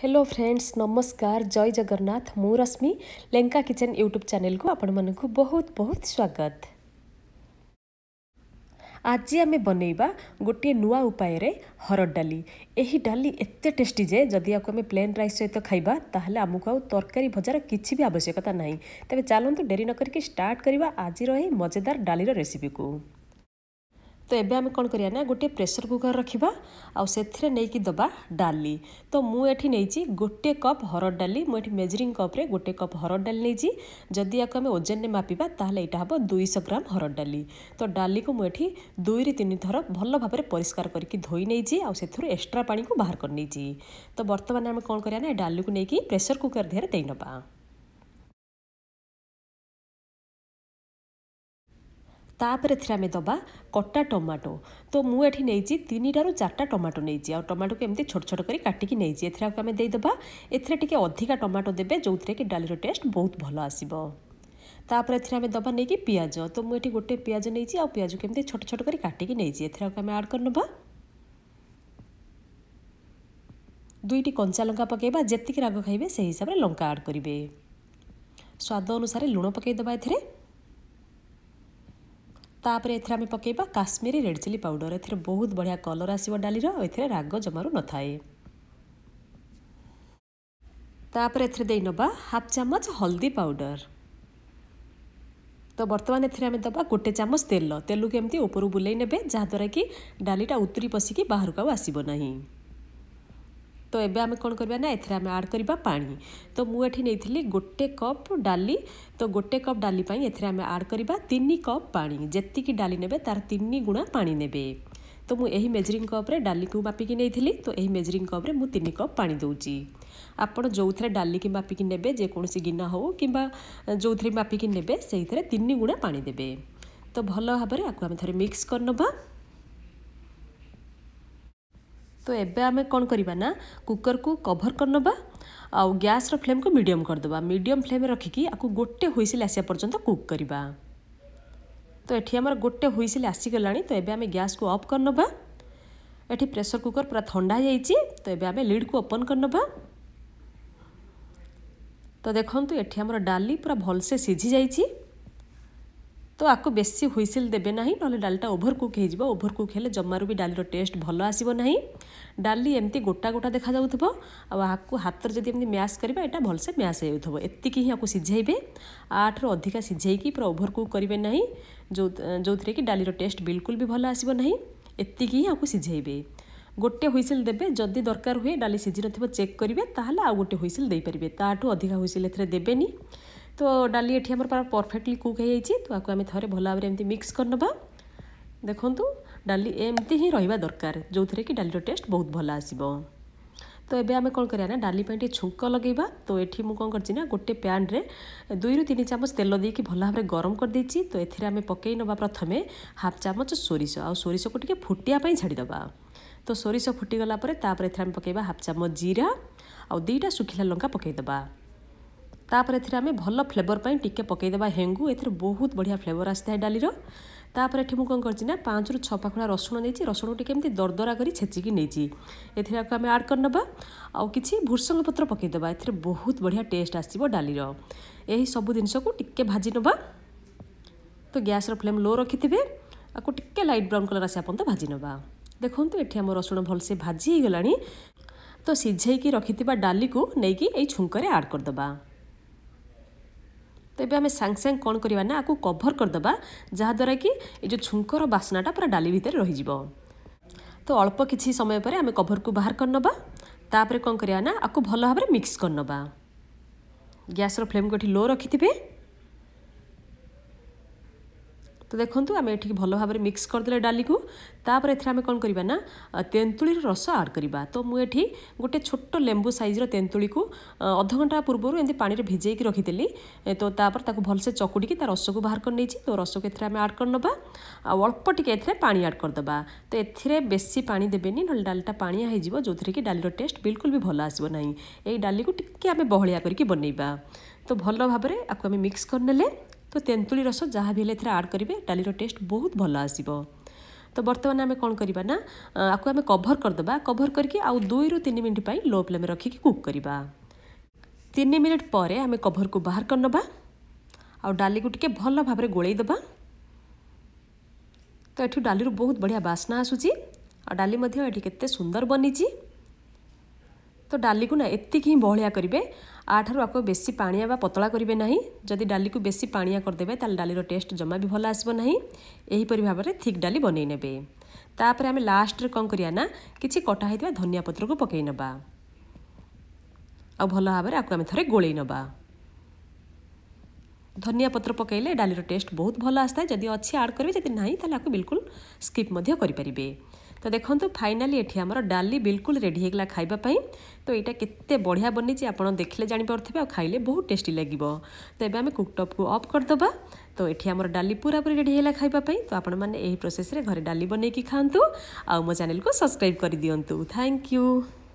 hello friends ନମସ୍କାର ଜୟ ଜଗନ୍ନାଥ ମୁଁ ରଶ୍ମି Lenka kitchen YouTube ଚ୍ୟାନେଲ୍କୁ ଆପଣମାନଙ୍କୁ ବହୁତ ବହୁତ ସ୍ୱାଗତ ଆଜି ଆମେ ବନେଇବା ଗୋଟିଏ ନୂଆ ଉପାୟରେ ହରଡ଼ ଡାଲି ଏହି ଡାଲି ଏତେ ଟେଷ୍ଟି ଯେ ଯଦି ଆକୁ ଆମେ ପ୍ଲେନ୍ ରାଇସ୍ ସହିତ ଖାଇବା ତାହେଲେ ଆମକୁ ଆଉ ତରକାରୀ ଭଜାର କିଛି ବି ଆବଶ୍ୟକତା ନାହିଁ ତେବେ ଚାଲନ୍ତୁ ଡେରି ନ କରିକି ଷ୍ଟାର୍ଟ କରିବା ଆଜିର ଏହି ମଜାଦାର ଡାଲିର ରେସିପିକୁ ତ ଏବେ ଆମେ କ'ଣ କରିବା ନା ଗୋଟିଏ ପ୍ରେସର୍ କୁକର୍ ରଖିବା ଆଉ ସେଥିରେ ନେଇକି ଦେବା ଡାଲି ତ ମୁଁ ଏଠି ନେଇଛି ଗୋଟିଏ କପ୍ ହରଡ଼ ଡାଲି ମୁଁ ଏଠି ମେଜରିଂ କପ୍ରେ ଗୋଟିଏ କପ୍ ହରଡ଼ ଡାଲି ନେଇଛି ଯଦି ୟାକୁ ଆମେ ଓଜନରେ ମାପିବା ତାହେଲେ ଏଇଟା ହେବ ଦୁଇଶହ ଗ୍ରାମ ହରଡ଼ ଡାଲି ତ ଡାଲିକୁ ମୁଁ ଏଠି ଦୁଇରୁ ତିନି ଥର ଭଲ ଭାବରେ ପରିଷ୍କାର କରିକି ଧୋଇ ନେଇଛି ଆଉ ସେଥିରୁ ଏକ୍ସଟ୍ରା ପାଣିକୁ ବାହାର କରିନେଇଛି ତ ବର୍ତ୍ତମାନ ଆମେ କ'ଣ କରିବା ନା ଡାଲିକୁ ନେଇକି ପ୍ରେସର୍ କୁକର୍ ଦେହରେ ଦେଇନେବା ତାପରେ ଏଥିରେ ଆମେ ଦେବା କଟା ଟମାଟୋ ତ ମୁଁ ଏଠି ନେଇଛି ତିନିଟାରୁ ଚାରିଟା ଟମାଟୋ ନେଇଛି ଆଉ ଟମାଟୋକୁ ଏମିତି ଛୋଟ ଛୋଟ କରି କାଟିକି ନେଇଛି ଏଥିରେ ଆମେ ଦେଇଦେବା ଏଥିରେ ଟିକେ ଅଧିକା ଟମାଟୋ ଦେବେ ଯେଉଁଥିରେ କି ଡାଲିର ଟେଷ୍ଟ ବହୁତ ଭଲ ଆସିବ ତାପରେ ଏଥିରେ ଆମେ ଦେବା ନେଇକି ପିଆଜ ତ ମୁଁ ଏଠି ଗୋଟେ ପିଆଜ ନେଇଛି ଆଉ ପିଆଜକୁ ଏମିତି ଛୋଟ ଛୋଟ କରି କାଟିକି ନେଇଛି ଏଥିରେ ଆମେ ଆଡ଼୍ କରିନେବା ଦୁଇଟି କଞ୍ଚା ଲଙ୍କା ପକାଇବା ଯେତିକି ରାଗ ଖାଇବେ ସେହି ହିସାବରେ ଲଙ୍କା ଆଡ଼୍ କରିବେ ସ୍ୱାଦ ଅନୁସାରେ ଲୁଣ ପକାଇଦେବା ଏଥିରେ तर एम पकइवा काश्मीरी रेड चिल्ली पाउडर बहुत बढ़िया कलर आसो डाली र एग जमारु न हाफ चामच हल्दी पाउडर त बर्तमान एम दबा गोटे चामच तेल्ल तेल बुलै नै जहाद्वारा कि डाटा उत्रुरी पसिक बाह्रको आउँछ नाहि তো ଏବେ ଆମେ କ'ଣ କରିବା ନା ଏଥିରେ ଆମେ ଆଡ଼୍ କରିବା ପାଣି ତ ମୁଁ ଏଠି ନେଇଥିଲି ଗୋଟେ କପ୍ ଡାଲି ତ ଗୋଟେ କପ୍ ଡାଲି ପାଇଁ ଏଥିରେ ଆମେ ଆଡ଼୍ କରିବା ତିନି କପ୍ ପାଣି ଯେତିକି ଡାଲି ନେବେ ତା'ର ତିନି ଗୁଣା ପାଣି ନେବେ ତ ମୁଁ ଏହି ମେଜରିଂ କପ୍ରେ ଡାଲିକୁ ମାପିକି ନେଇଥିଲି ତ ଏହି ମେଜରିଂ କପ୍ରେ ମୁଁ ତିନି କପ୍ ପାଣି ଦେଉଛି ଆପଣ ଯେଉଁଥିରେ ଡାଲିକି ମାପିକି ନେବେ ଯେକୌଣସି ଗିନା ହେଉ କିମ୍ବା ଯେଉଁଥିରେ ମାପିକି ନେବେ ସେଇଥିରେ ତିନି ଗୁଣା ପାଣି ଦେବେ ତ ଭଲ ଭାବରେ ଆକୁ ଆମେ ଥରେ ମିକ୍ସ କରିନେବା तो एवं आम कौन ना कुकर को कभर आ गैस रो फ्लेम को मीडियम करदे मीडियम फ्लेम की आपको गोटे हुईसिल आसा पर्यटन कुक करवा तो ये आम गोटे हुईसिल आसीगला तो एबे आमे गैस को अफ करनवा ये प्रेसर कुकर पूरा जाई छी तो एबे आमे लिड को ओपन करनवा तो देखो ये आम डाली पूरा भलसे सीझी जाइए तो आपको बेस हुईसिल देवे ना डालीटा ओभर कुक होभर कुक हेल्ले जमार भी डाली टेस्ट भल आसना डाली एमती गोटा गोटा देखा जाक हाथ जब मैश करा यहाँ भलसे मैश होती आपको सीझे आठ रू अधिका सीझे कि पूरा ओभर कुक करेंगे ना जो जो थे कि डाली टेस्ट बिलकुल भी भल आसना ही आपको सीझे गोटे हुईसिल देते जदि दरकार हुए डाली सीझी न चेक करेंगे आउ गोटे हुईसिल देपारे ताठू अधिका हुईसिल देवे ତ ଡାଲି ଏଠି ଆମର ପୁରା ପରଫେକ୍ଟଲି କୁକ୍ ହେଇଯାଇଛି ତ ଆକୁ ଆମେ ଥରେ ଭଲ ଭାବରେ ଏମିତି ମିକ୍ସ କରିନେବା ଦେଖନ୍ତୁ ଡାଲି ଏମିତି ହିଁ ରହିବା ଦରକାର ଯେଉଁଥିରେ କି ଡାଲିର ଟେଷ୍ଟ ବହୁତ ଭଲ ଆସିବ ତ ଏବେ ଆମେ କ'ଣ କରିବା ନା ଡାଲି ପାଇଁ ଟିକେ ଛୁଙ୍କ ଲଗାଇବା ତ ଏଠି ମୁଁ କ'ଣ କରିଛି ନା ଗୋଟେ ପ୍ୟାନ୍ରେ ଦୁଇରୁ ତିନି ଚାମଚ ତେଲ ଦେଇକି ଭଲ ଭାବରେ ଗରମ କରିଦେଇଛି ତ ଏଥିରେ ଆମେ ପକାଇ ନେବା ପ୍ରଥମେ ହାଫ୍ ଚାମଚ ସୋରିଷ ଆଉ ସୋରିଷକୁ ଟିକେ ଫୁଟିବା ପାଇଁ ଛାଡ଼ିଦେବା ତ ସୋରିଷ ଫୁଟିଗଲା ପରେ ତାପରେ ଏଥିରେ ଆମେ ପକାଇବା ହାଫ୍ ଚାମଚ ଜିରା ଆଉ ଦୁଇଟା ଶୁଖିଲା ଲଙ୍କା ପକାଇଦେବା ତାପରେ ଏଥିରେ ଆମେ ଭଲ ଫ୍ଲେଭର୍ ପାଇଁ ଟିକେ ପକାଇଦେବା ହେଙ୍ଗୁ ଏଥିରେ ବହୁତ ବଢ଼ିଆ ଫ୍ଲେଭର୍ ଆସିଥାଏ ଡାଲିର ତାପରେ ଏଠି ମୁଁ କ'ଣ କରିଛି ନା ପାଞ୍ଚରୁ ଛଅ ପାଖୁଡ଼ା ରସୁଣ ନେଇଛି ରସୁଣକୁ ଟିକେ ଏମିତି ଦରଦରା କରି ଛେଚିକି ନେଇଛି ଏଥିରେ ଆକୁ ଆମେ ଆଡ଼୍ କରିନେବା ଆଉ କିଛି ଭୃଷଙ୍ଗ ପତ୍ର ପକାଇଦେବା ଏଥିରେ ବହୁତ ବଢ଼ିଆ ଟେଷ୍ଟ ଆସିବ ଡାଲିର ଏହି ସବୁ ଜିନିଷକୁ ଟିକେ ଭାଜି ନେବା ତ ଗ୍ୟାସ୍ର ଫ୍ଲେମ୍ ଲୋ ରଖିଥିବେ ଆକୁ ଟିକେ ଲାଇଟ୍ ବ୍ରାଉନ୍ କଲର୍ ଆସିବା ପର୍ଯ୍ୟନ୍ତ ଭାଜି ନେବା ଦେଖନ୍ତୁ ଏଠି ଆମ ରସୁଣ ଭଲସେ ଭାଜି ହେଇଗଲାଣି ତ ସିଝେଇକି ରଖିଥିବା ଡାଲିକୁ ନେଇକି ଏଇ ଛୁଙ୍କରେ ଆଡ଼୍ କରିଦେବା ତେବେ ଆମେ ସାଙ୍ଗେ ସାଙ୍ଗେ କ'ଣ କରିବା ନା ଆକୁ କଭର୍ କରିଦେବା ଯାହାଦ୍ୱାରା କି ଏ ଯେଉଁ ଛୁଙ୍କର ବାସ୍ନାଟା ପୁରା ଡାଲି ଭିତରେ ରହିଯିବ ତ ଅଳ୍ପ କିଛି ସମୟ ପରେ ଆମେ କଭର୍କୁ ବାହାର କରିନେବା ତାପରେ କ'ଣ କରିବା ନା ଆକୁ ଭଲ ଭାବରେ ମିକ୍ସ କରିନେବା ଗ୍ୟାସ୍ର ଫ୍ଲେମ୍ କୋଠି ଲୋ ରଖିଥିବେ ତ ଦେଖନ୍ତୁ ଆମେ ଏଠିକି ଭଲ ଭାବରେ ମିକ୍ସ କରିଦେଲେ ଡାଲିକୁ ତାପରେ ଏଥିରେ ଆମେ କ'ଣ କରିବା ନା ତେନ୍ତୁଳିର ରସ ଆଡ଼୍ କରିବା ତ ମୁଁ ଏଠି ଗୋଟେ ଛୋଟ ଲେମ୍ବୁ ସାଇଜ୍ର ତେନ୍ତୁଳିକୁ ଅଧଘଣ୍ଟା ପୂର୍ବରୁ ଏମିତି ପାଣିରେ ଭିଜେଇକି ରଖିଦେଲି ତ ତାପରେ ତାକୁ ଭଲସେ ଚକୁଡ଼ିକି ତା ରସକୁ ବାହାର କରିନେଇଛି ତ ରସକୁ ଏଥିରେ ଆମେ ଆଡ଼୍ କରିନେବା ଆଉ ଅଳ୍ପ ଟିକେ ଏଥିରେ ପାଣି ଆଡ଼୍ କରିଦେବା ତ ଏଥିରେ ବେଶୀ ପାଣି ଦେବେନି ନହେଲେ ଡାଲିଟା ପାଣିଆ ହେଇଯିବ ଯେଉଁଥିରେ କି ଡାଲିର ଟେଷ୍ଟ ବିଲକୁଲ ବି ଭଲ ଆସିବ ନାହିଁ ଏଇ ଡାଲିକୁ ଟିକେ ଆମେ ବହଳିଆ କରିକି ବନେଇବା ତ ଭଲ ଭାବରେ ଆକୁ ଆମେ ମିକ୍ସ କରିନେଲେ ତ ତେନ୍ତୁଳି ରସ ଯାହା ବି ହେଲେ ଏଥିରେ ଆଡ଼୍ କରିବେ ଡାଲିର ଟେଷ୍ଟ ବହୁତ ଭଲ ଆସିବ ତ ବର୍ତ୍ତମାନ ଆମେ କ'ଣ କରିବା ନା ଆକୁ ଆମେ କଭର୍ କରିଦେବା କଭର୍ କରିକି ଆଉ ଦୁଇରୁ ତିନି ମିନିଟ୍ ପାଇଁ ଲୋ ଫ୍ଲେମ୍ ରଖିକି କୁକ୍ କରିବା ତିନି ମିନିଟ୍ ପରେ ଆମେ କଭର୍କୁ ବାହାର କରିନେବା ଆଉ ଡାଲିକୁ ଟିକେ ଭଲ ଭାବରେ ଗୋଳେଇ ଦେବା ତ ଏଠୁ ଡାଲିରୁ ବହୁତ ବଢ଼ିଆ ବାସ୍ନା ଆସୁଛି ଆଉ ଡାଲି ମଧ୍ୟ ଏଠି କେତେ ସୁନ୍ଦର ବନିଛି ତ ଡାଲିକୁ ନା ଏତିକି ହିଁ ବହଳିଆ କରିବେ ଆଠାରୁ ଆକୁ ବେଶୀ ପାଣିଆ ବା ପତଳା କରିବେ ନାହିଁ ଯଦି ଡାଲିକୁ ବେଶୀ ପାଣିଆ କରିଦେବେ ତାହେଲେ ଡାଲିର ଟେଷ୍ଟ ଜମା ବି ଭଲ ଆସିବ ନାହିଁ ଏହିପରି ଭାବରେ ଥିକ୍ ଡାଲି ବନେଇ ନେବେ ତାପରେ ଆମେ ଲାଷ୍ଟରେ କ'ଣ କରିବା ନା କିଛି କଟା ହେଇଥିବା ଧନିଆ ପତ୍ରକୁ ପକାଇ ନେବା ଆଉ ଭଲ ଭାବରେ ଆକୁ ଆମେ ଥରେ ଗୋଳେଇ ନେବା ଧନିଆ ପତ୍ର ପକାଇଲେ ଡାଲିର ଟେଷ୍ଟ ବହୁତ ଭଲ ଆସିଥାଏ ଯଦି ଅଛି ଆଡ଼୍ କରିବେ ଯଦି ନାହିଁ ତାହେଲେ ଆକୁ ବିଲକୁଲ ସ୍କିପ୍ ମଧ୍ୟ କରିପାରିବେ তো দেখন্তু ফাইনালি এটি আমার ডালি বিলকুল রেডি হয়ে গেল খাইবা পাই তো এটা কেতে বঢ়িয়া বনিছি আপনার দেখলে জাঁপারে আইলে বহু টেস্টি লাগিব তো এবার আমি কুকটপু অফ করদেবা তো এটি আমার ডালি পুরাপুরি রেডি হয়ে খাইবা পাই তো আপনার এই প্রোসেসে ঘরে ডালি বনাইকি খাঁতু আো চ্যানেল সবসক্রাইব করে দিও থ্যাংক ইউ